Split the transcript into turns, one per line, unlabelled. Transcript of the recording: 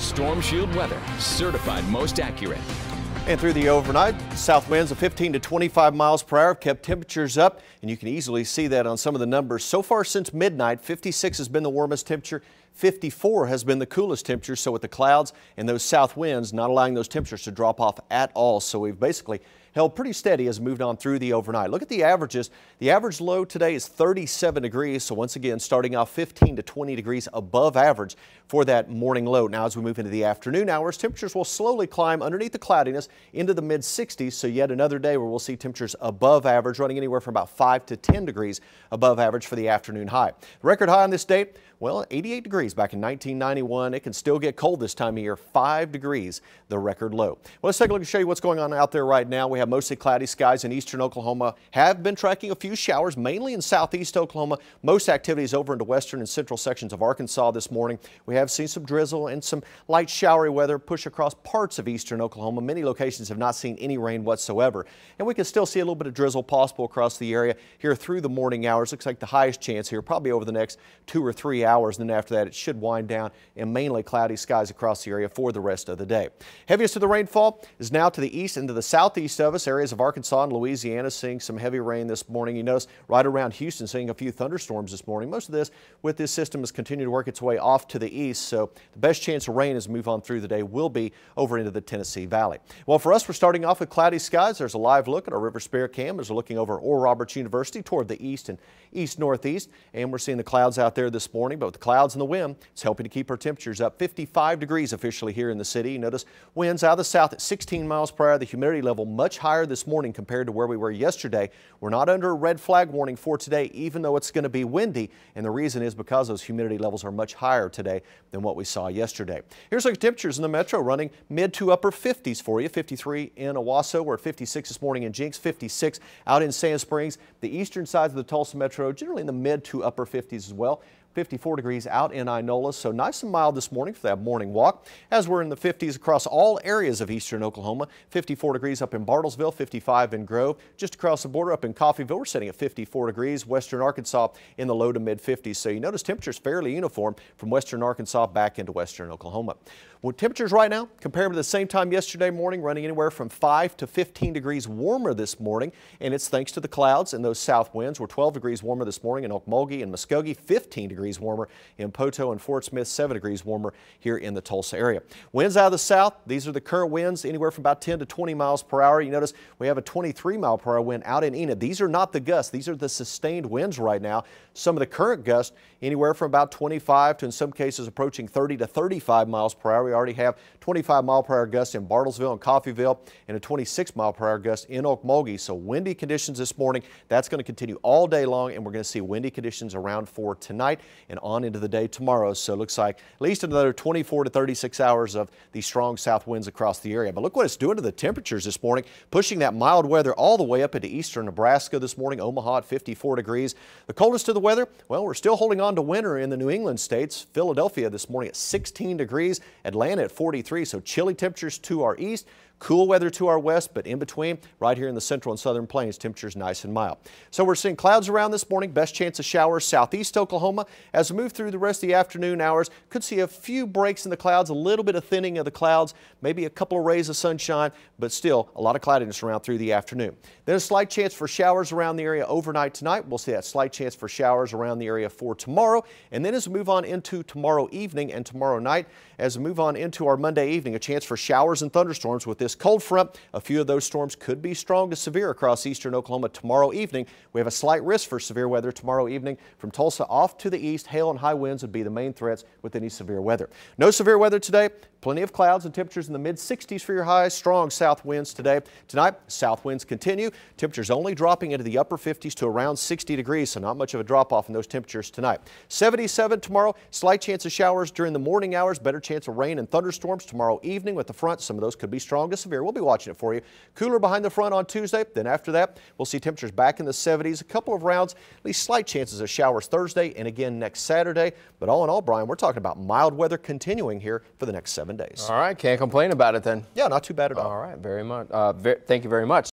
Storm Shield weather, certified most accurate. And through the overnight, south winds of 15 to 25 miles per hour have kept temperatures up, and you can easily see that on some of the numbers. So far since midnight, 56 has been the warmest temperature 54 has been the coolest temperature, so with the clouds and those south winds not allowing those temperatures to drop off at all, so we've basically held pretty steady as moved on through the overnight. Look at the averages. The average low today is 37 degrees. So once again, starting off 15 to 20 degrees above average for that morning low. Now, as we move into the afternoon hours, temperatures will slowly climb underneath the cloudiness into the mid 60s. So yet another day where we'll see temperatures above average running anywhere from about 5 to 10 degrees above average for the afternoon high. Record high on this date, well, 88 degrees degrees back in 1991. It can still get cold this time of year, 5 degrees, the record low. Well, let's take a look and show you what's going on out there right now. We have mostly cloudy skies in eastern Oklahoma. Have been tracking a few showers, mainly in southeast Oklahoma. Most activities over into western and central sections of Arkansas this morning. We have seen some drizzle and some light showery weather push across parts of eastern Oklahoma. Many locations have not seen any rain whatsoever. And we can still see a little bit of drizzle possible across the area here through the morning hours. Looks like the highest chance here, probably over the next two or three hours. And then after that, it should wind down and mainly cloudy skies across the area for the rest of the day. Heaviest of the rainfall is now to the east and to the southeast of us. Areas of Arkansas and Louisiana seeing some heavy rain this morning. You notice right around Houston seeing a few thunderstorms this morning. Most of this with this system has continued to work its way off to the east. So the best chance of rain as we move on through the day will be over into the Tennessee Valley. Well, for us, we're starting off with cloudy skies. There's a live look at our River Spare cam as we're looking over Oral Roberts University toward the east and east northeast. And we're seeing the clouds out there this morning, but with the clouds and the wind it's helping to keep our temperatures up. 55 degrees officially here in the city. Notice winds out of the south at 16 miles per hour. The humidity level much higher this morning compared to where we were yesterday. We're not under a red flag warning for today, even though it's going to be windy. And the reason is because those humidity levels are much higher today than what we saw yesterday. Here's our temperatures in the metro running mid to upper 50s for you. 53 in Owasso. We're at 56 this morning in Jinx, 56 out in Sand Springs. The eastern sides of the Tulsa metro generally in the mid to upper 50s as well. 54 degrees out in Inola, so nice and mild this morning for that morning walk. As we're in the 50s across all areas of eastern Oklahoma, 54 degrees up in Bartlesville, 55 in Grove. Just across the border up in Coffeeville, we're sitting at 54 degrees. Western Arkansas in the low to mid 50s, so you notice temperatures fairly uniform from western Arkansas back into western Oklahoma. Well, temperatures right now, compared to the same time yesterday morning, running anywhere from 5 to 15 degrees warmer this morning, and it's thanks to the clouds and those south winds. We're 12 degrees warmer this morning in Okmulgee and Muskogee, 15 degrees degrees warmer in Poto and Fort Smith, 7 degrees warmer here in the Tulsa area. Winds out of the south, these are the current winds, anywhere from about 10 to 20 miles per hour. You notice we have a 23 mile per hour wind out in Enid. These are not the gusts, these are the sustained winds right now. Some of the current gusts, anywhere from about 25 to in some cases approaching 30 to 35 miles per hour. We already have 25 mile per hour gusts in Bartlesville and Coffeeville and a 26 mile per hour gust in Okmulgee. So windy conditions this morning. That's going to continue all day long and we're going to see windy conditions around for tonight and on into the day tomorrow. So it looks like at least another 24 to 36 hours of these strong south winds across the area. But look what it's doing to the temperatures this morning, pushing that mild weather all the way up into eastern Nebraska this morning. Omaha at 54 degrees. The coldest of the weather, well, we're still holding on to winter in the New England states. Philadelphia this morning at 16 degrees, Atlanta at 43. So chilly temperatures to our east. Cool weather to our west, but in between, right here in the central and southern plains, temperatures nice and mild. So we're seeing clouds around this morning. Best chance of showers southeast Oklahoma. As we move through the rest of the afternoon hours, could see a few breaks in the clouds, a little bit of thinning of the clouds, maybe a couple of rays of sunshine, but still a lot of cloudiness around through the afternoon. Then a slight chance for showers around the area overnight tonight. We'll see that slight chance for showers around the area for tomorrow. And then as we move on into tomorrow evening and tomorrow night, as we move on into our Monday evening, a chance for showers and thunderstorms with this this cold front. A few of those storms could be strong to severe across eastern Oklahoma tomorrow evening. We have a slight risk for severe weather tomorrow evening. From Tulsa off to the east, hail and high winds would be the main threats with any severe weather. No severe weather today. Plenty of clouds and temperatures in the mid 60s for your highs. Strong south winds today. Tonight, south winds continue. Temperatures only dropping into the upper 50s to around 60 degrees, so not much of a drop off in those temperatures tonight. 77 tomorrow. Slight chance of showers during the morning hours. Better chance of rain and thunderstorms tomorrow evening with the front. Some of those could be strong severe. We'll be watching it for you. Cooler behind the front on Tuesday. Then after that, we'll see temperatures back in the 70s. A couple of rounds, at least slight chances of showers Thursday and again next Saturday. But all in all, Brian, we're talking about mild weather continuing here for the next seven days. All right. Can't complain about it then. Yeah, not too bad at all. All right. Very much. Uh, ve thank you very much.